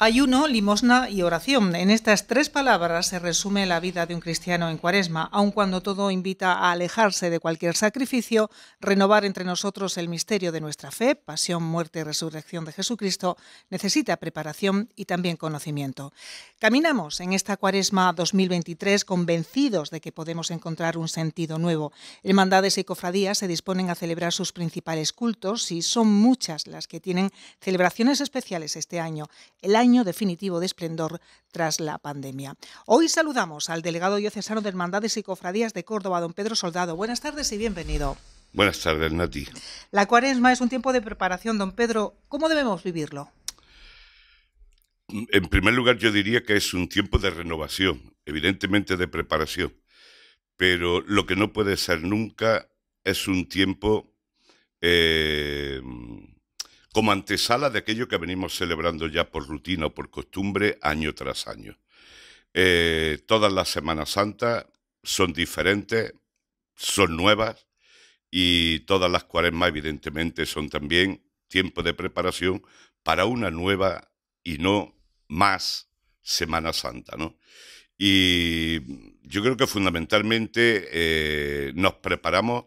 Ayuno, limosna y oración. En estas tres palabras se resume la vida de un cristiano en cuaresma, aun cuando todo invita a alejarse de cualquier sacrificio, renovar entre nosotros el misterio de nuestra fe, pasión, muerte y resurrección de Jesucristo, necesita preparación y también conocimiento. Caminamos en esta cuaresma 2023 convencidos de que podemos encontrar un sentido nuevo. Hermandades y cofradías se disponen a celebrar sus principales cultos y son muchas las que tienen celebraciones especiales este año. El año definitivo de esplendor tras la pandemia. Hoy saludamos al delegado diocesano de Hermandades y Cofradías de Córdoba, don Pedro Soldado. Buenas tardes y bienvenido. Buenas tardes, Nati. La cuaresma es un tiempo de preparación, don Pedro. ¿Cómo debemos vivirlo? En primer lugar, yo diría que es un tiempo de renovación, evidentemente de preparación, pero lo que no puede ser nunca es un tiempo eh, como antesala de aquello que venimos celebrando ya por rutina o por costumbre año tras año. Eh, todas las Semanas Santas son diferentes, son nuevas y todas las cuaresmas evidentemente son también tiempo de preparación para una nueva y no más Semana Santa, ¿no? Y yo creo que fundamentalmente eh, nos preparamos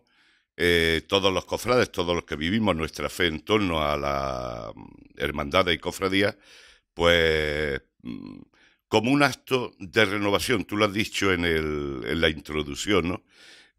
eh, todos los cofrades, todos los que vivimos nuestra fe en torno a la mm, hermandad y cofradía, pues mm, como un acto de renovación, tú lo has dicho en, la introducción, ¿no?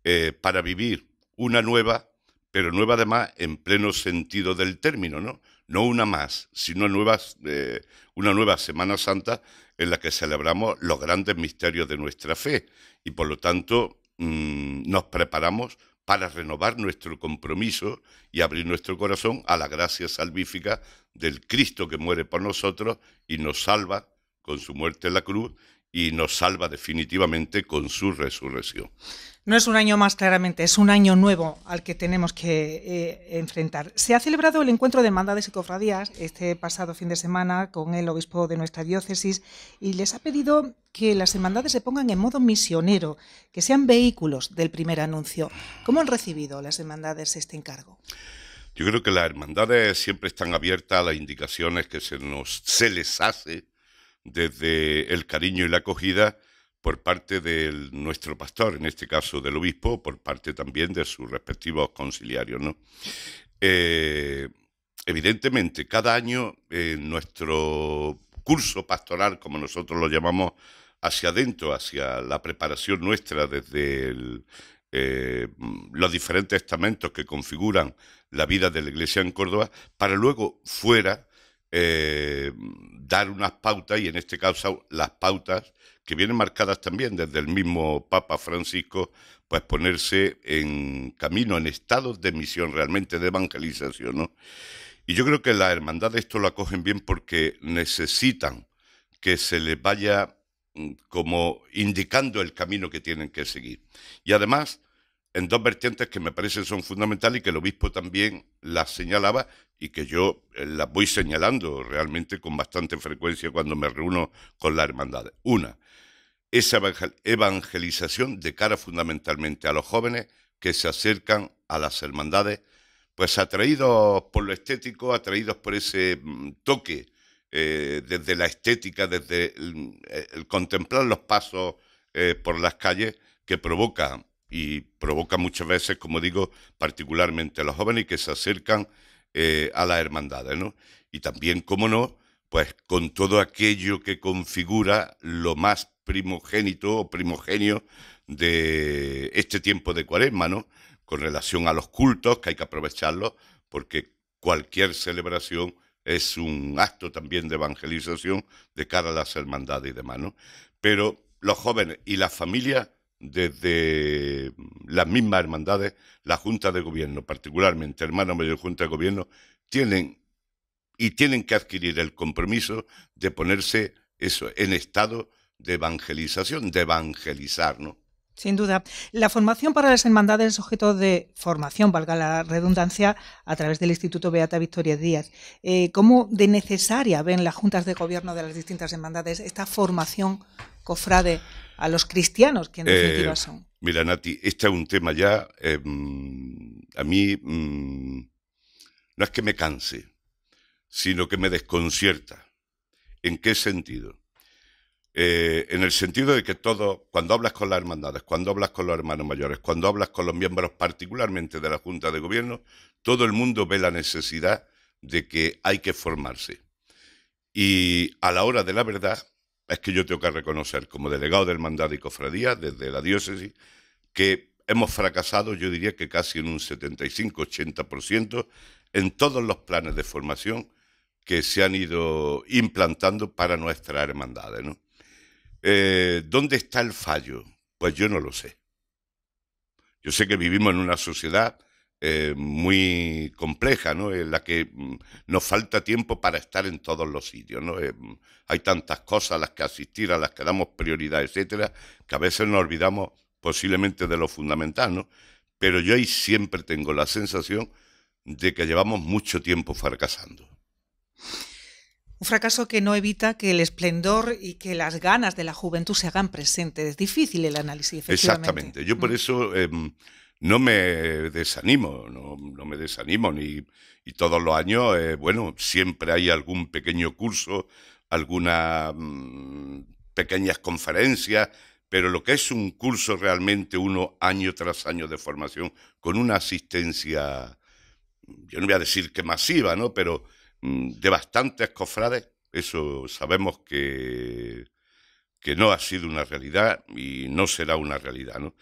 Eh, para vivir una nueva, pero nueva además en pleno sentido del término, ¿no? No una más, sino nuevas, eh, una nueva Semana Santa en la que celebramos los grandes misterios de nuestra fe y por lo tanto mm, nos preparamos para renovar nuestro compromiso y abrir nuestro corazón a la gracia salvífica del Cristo que muere por nosotros y nos salva con su muerte en la cruz y nos salva definitivamente con su resurrección. No es un año más claramente, es un año nuevo al que tenemos que eh, enfrentar. Se ha celebrado el encuentro de hermandades y cofradías este pasado fin de semana con el obispo de nuestra diócesis y les ha pedido que las hermandades se pongan en modo misionero, que sean vehículos del primer anuncio. ¿Cómo han recibido las hermandades este encargo? Yo creo que las hermandades siempre están abiertas a las indicaciones que se, nos, se les hace desde el cariño y la acogida por parte de nuestro pastor, en este caso del obispo, por parte también de sus respectivos conciliarios. ¿no? Eh, evidentemente, cada año eh, nuestro curso pastoral, como nosotros lo llamamos, hacia adentro, hacia la preparación nuestra desde eh, los diferentes estamentos que configuran la vida de la Iglesia en Córdoba, para luego fuera dar unas pautas, y en este caso las pautas que vienen marcadas también desde el mismo Papa Francisco, pues ponerse en camino, en estado de misión realmente, de evangelización. ¿no? Y yo creo que la hermandad esto lo acogen bien porque necesitan que se les vaya mm, como indicando el camino que tienen que seguir. Y además, en dos vertientes que me parecen son fundamentales y que el obispo también las señalaba, y que yo eh, las voy señalando realmente con bastante frecuencia cuando me reúno con las hermandades. Una, esa evangelización de cara fundamentalmente a los jóvenes que se acercan a las hermandades, pues atraídos por lo estético, atraídos por ese mm, toque eh, desde la estética, desde el, mm, eh, contemplar los pasos por las calles que provoca y provoca muchas veces, como digo, particularmente a los jóvenes que se acercan eh, a las hermandades, ¿no? Y también, como no, pues con todo aquello que configura lo más primogénito o primogenio de este tiempo de cuaresma, ¿no? Con relación a los cultos, que hay que aprovecharlos, porque cualquier celebración es un acto también de evangelización de cara a las hermandades y demás, ¿no? Pero los jóvenes y las familias desde mm, las mismas hermandades, la Junta de Gobierno, particularmente hermano mayor Junta de Gobierno, tienen y tienen que adquirir el compromiso de ponerse eso en estado de evangelización, de evangelizar, ¿no? Sin duda. La formación para las hermandades es objeto de formación, valga la redundancia, a través del Instituto Beata Victoria Díaz. Eh, ¿Cómo de necesaria ven las juntas de gobierno de las distintas hermandades esta formación cofrade a los cristianos que en eh, definitiva son? Mira, Nati, este es un tema ya, eh, mm, a mí mm, no es que me canse, sino que me desconcierta. ¿En qué sentido? Eh, en el sentido de que todo, cuando hablas con las hermandades, cuando hablas con los hermanos mayores, cuando hablas con los miembros particularmente de la Junta de Gobierno, todo el mundo ve la necesidad de que hay que formarse. Y a la hora de la verdad, es que yo tengo que reconocer como delegado de hermandad y cofradía desde la diócesis que hemos fracasado, yo diría que casi en un 75-80% en todos los planes de formación que se han ido implantando para nuestras hermandades. ¿no? Eh, ¿Dónde está el fallo? Pues yo no lo sé. Yo sé que vivimos en una sociedad eh, muy compleja, ¿no? En la que mm, nos falta tiempo para estar en todos los sitios, ¿no? Eh, mm, hay tantas cosas a las que asistir, a las que damos prioridad, etcétera, que a veces nos olvidamos posiblemente de lo fundamental, ¿no? Pero yo ahí siempre tengo la sensación de que llevamos mucho tiempo fracasando. Un fracaso que no evita que el esplendor y que las ganas de la juventud se hagan presentes. Es difícil el análisis, efectivamente. Exactamente. Yo por mm. eso em, no me desanimo, no, me desanimo. Ni, y todos los años, eh, bueno, siempre hay algún pequeño curso, algunas mm, pequeñas conferencias, pero lo que es un curso realmente uno año tras año de formación, con una asistencia, yo no voy a decir que masiva, ¿no? Pero Mm, de bastantes cofrades, eso sabemos que, que no ha sido una realidad y no será una realidad, ¿no?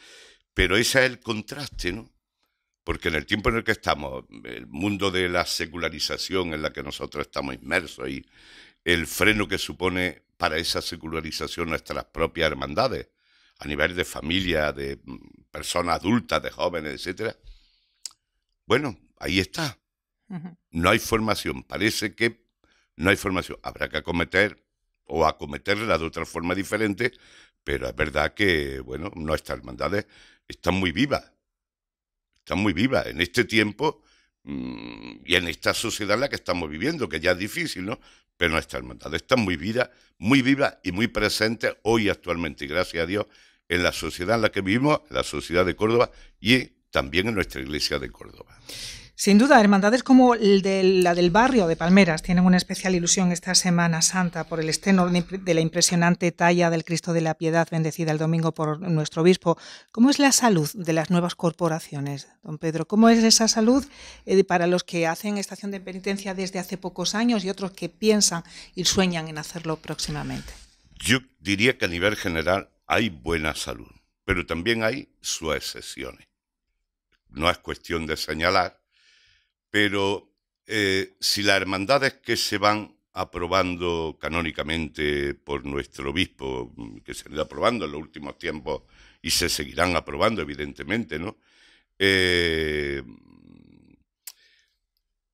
Pero ese es el contraste, ¿no? Porque en el tiempo en el que estamos, el mundo de la secularización en la que nosotros estamos inmersos y el freno que supone para esa secularización nuestras propias hermandades, a nivel de familia, de mm, personas adultas, de jóvenes, etcétera Bueno, ahí está. No hay formación, parece que no hay formación. Habrá que acometer o acometerla de otra forma diferente, pero es verdad que, bueno, nuestras hermandades están muy vivas, están muy vivas en este tiempo mm, y en esta sociedad en la que estamos viviendo, que ya es difícil, ¿no? Pero nuestras hermandades están muy vivas, muy vivas y muy presentes hoy actualmente, y gracias a Dios, en la sociedad en la que vivimos, en la sociedad de Córdoba y también en nuestra iglesia de Córdoba. Sin duda, hermandades como la del barrio de Palmeras tienen una especial ilusión esta Semana Santa por el estreno de la impresionante talla del Cristo de la Piedad bendecida el domingo por nuestro obispo. ¿Cómo es la salud de las nuevas corporaciones, don Pedro? ¿Cómo es esa salud eh, para los que hacen estación de penitencia desde hace pocos años y otros que piensan y sueñan en hacerlo próximamente? Yo diría que a nivel general hay buena salud, pero también hay su excepciones. No es cuestión de señalar pero eh, si las hermandades que se van aprobando canónicamente por nuestro obispo, mm, que se han ido aprobando en los últimos tiempos y se seguirán aprobando, evidentemente, ¿no? Eh,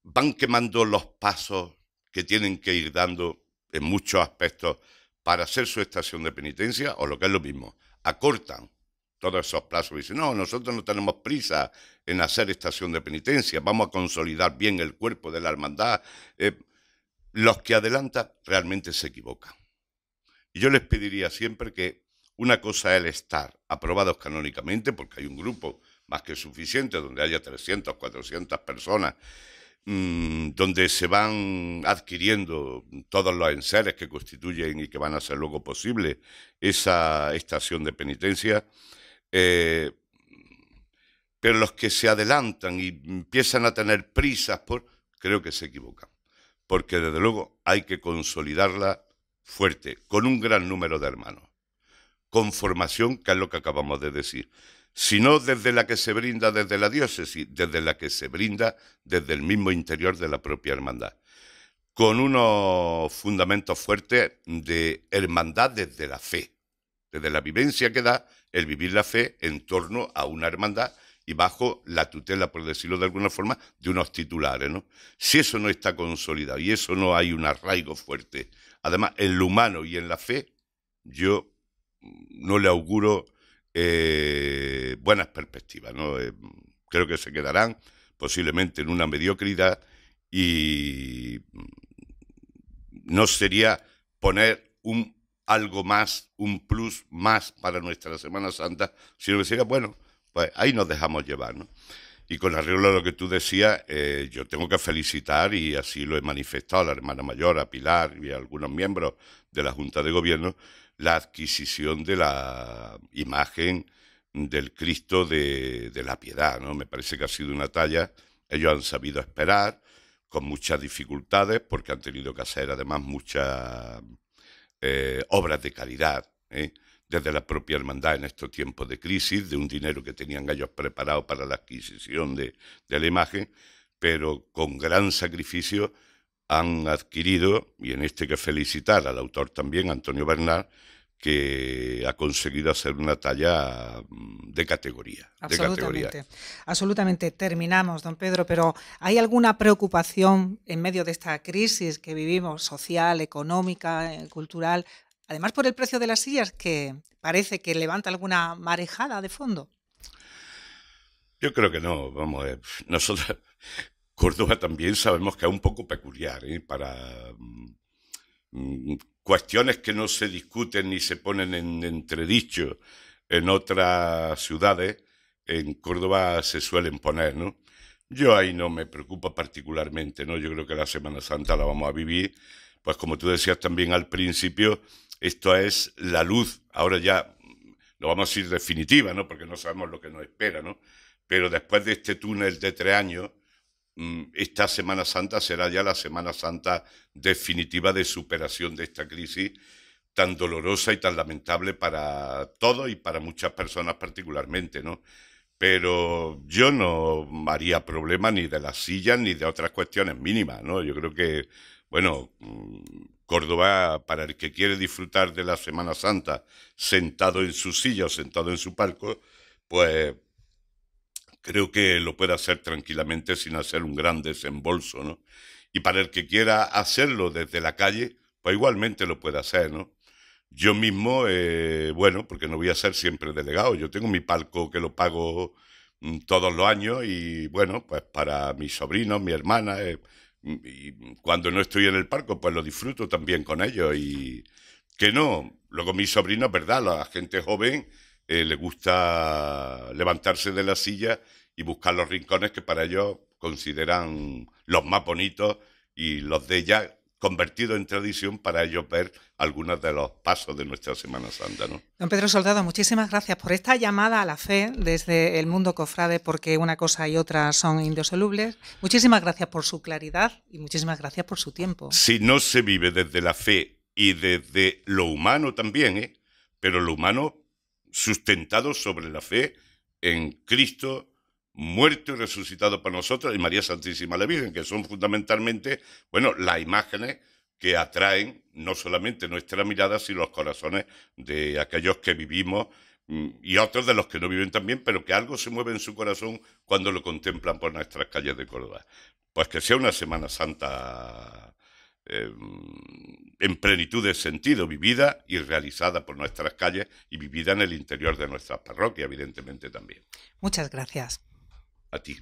van quemando los pasos que tienen que ir dando en muchos aspectos para hacer su estación de penitencia, o lo que es lo mismo, acortan todos esos plazos. dicen, no, nosotros no tenemos prisa en hacer estación de penitencia, vamos a consolidar bien el cuerpo de la hermandad. Eh, los que adelantan realmente se equivocan. Y yo les pediría siempre que una cosa es el estar aprobados canónicamente, porque hay un grupo más que suficiente donde haya 300, 400 personas, mm, donde se van adquiriendo todos los enseres que constituyen y que van a ser luego posible esa estación de penitencia. Eh, pero los que se adelantan y empiezan a tener prisas, por, creo que se equivocan. Porque desde luego hay que consolidarla fuerte, con un gran número de hermanos. Con formación, que es lo que acabamos de decir. Sino desde la que se brinda desde la diócesis, desde la que se brinda desde el mismo interior de la propia hermandad. Con unos fundamentos fuertes de hermandad desde la fe, desde la vivencia que da el vivir la fe en torno a una hermandad y bajo la tutela, por decirlo de alguna forma, de unos titulares. Si eso no está consolidado y eso no hay un arraigo fuerte, además en lo humano y en la fe, yo no le auguro eh, buenas perspectivas. Eh, creo que se quedarán posiblemente en una mediocridad y mm, no sería poner un algo más, un plus más para nuestra Semana Santa, sino que sería, bueno, pues ahí nos dejamos llevar, ¿no? Y con arreglo a lo que tú decías, eh, yo tengo que felicitar, y así lo he manifestado a la hermana mayor, a Pilar y a algunos miembros de la Junta de Gobierno, la adquisición de la imagen del Cristo de, de la piedad. ¿no? Me parece que ha sido una talla, ellos han sabido esperar con muchas dificultades, porque han tenido que hacer además muchas eh, obras de calidad, ¿eh? desde la propia hermandad en estos tiempos de crisis, de un dinero que tenían ellos preparado para la adquisición de, de la imagen, pero con gran sacrificio han adquirido, y en este que felicitar al autor también, Antonio Bernal, que ha conseguido hacer una talla mm, de categoría. Absolutamente. Absolutamente. Terminamos, don Pedro, pero ¿hay alguna preocupación en medio de esta crisis que vivimos, social, económica, eh, cultural? Además, por el precio de las sillas, que parece que levanta alguna marejada de fondo. Yo creo que no, vamos, eh, nosotros, Córdoba también sabemos que es un poco peculiar ¿eh? para mm, Mm, cuestiones que no se discuten ni se ponen en entredicho en otras ciudades, en Córdoba se suelen poner, ¿no? Yo ahí no me preocupa particularmente, ¿no? Yo creo que la Semana Santa la vamos a vivir, pues como tú decías también al principio, esto es la luz, ahora ya mm, lo vamos a decir definitiva, ¿no? Porque no sabemos lo que nos espera, ¿no? Pero después de este túnel de tres años, Mm, esta Semana Santa será ya la Semana Santa definitiva de superación de esta crisis tan dolorosa y tan lamentable para todos y para muchas personas particularmente, ¿no? Pero yo no haría problema ni de las sillas ni de otras cuestiones mínimas, ¿no? Yo creo que, bueno, mm, Córdoba, para el que quiere disfrutar de la Semana Santa sentado en su silla o sentado en su palco, pues creo que lo puede hacer tranquilamente sin hacer un gran desembolso, ¿no? Y para el que quiera hacerlo desde la calle, pues igualmente lo puede hacer, ¿no? Yo mismo, eh, bueno, porque no voy a ser siempre delegado, yo tengo mi palco que lo pago mm, todos los años y bueno, pues para mis sobrinos, mi hermana, eh, mm, cuando no estoy en el palco, pues lo disfruto también con ellos y que no, luego mis sobrinos, ¿verdad? La gente joven eh, le gusta levantarse de la silla y buscar los rincones que para ellos consideran los más bonitos y los de ya convertido en tradición para ellos ver algunos de los pasos de nuestra Semana Santa. Don Pedro Soldado, muchísimas gracias por esta llamada a la fe desde el mundo cofrade, porque una cosa y otra son indisolubles. Muchísimas gracias por su claridad y muchísimas gracias por su tiempo. Si no se vive desde la fe y desde lo humano también, ¿eh? pero lo humano sustentados sobre la fe en Cristo muerto y resucitado para nosotros y María Santísima la Virgen, que son fundamentalmente, bueno, las imágenes que atraen no solamente nuestra mirada, sino los corazones de aquellos que vivimos mm, y otros de los que no viven también, pero que algo se mueve en su corazón cuando lo contemplan por nuestras calles de Córdoba. Pues que sea una Semana Santa Em, en plenitud de sentido, vivida y realizada por nuestras calles y vivida en el interior de nuestra parroquia, evidentemente también. Muchas gracias. A ti.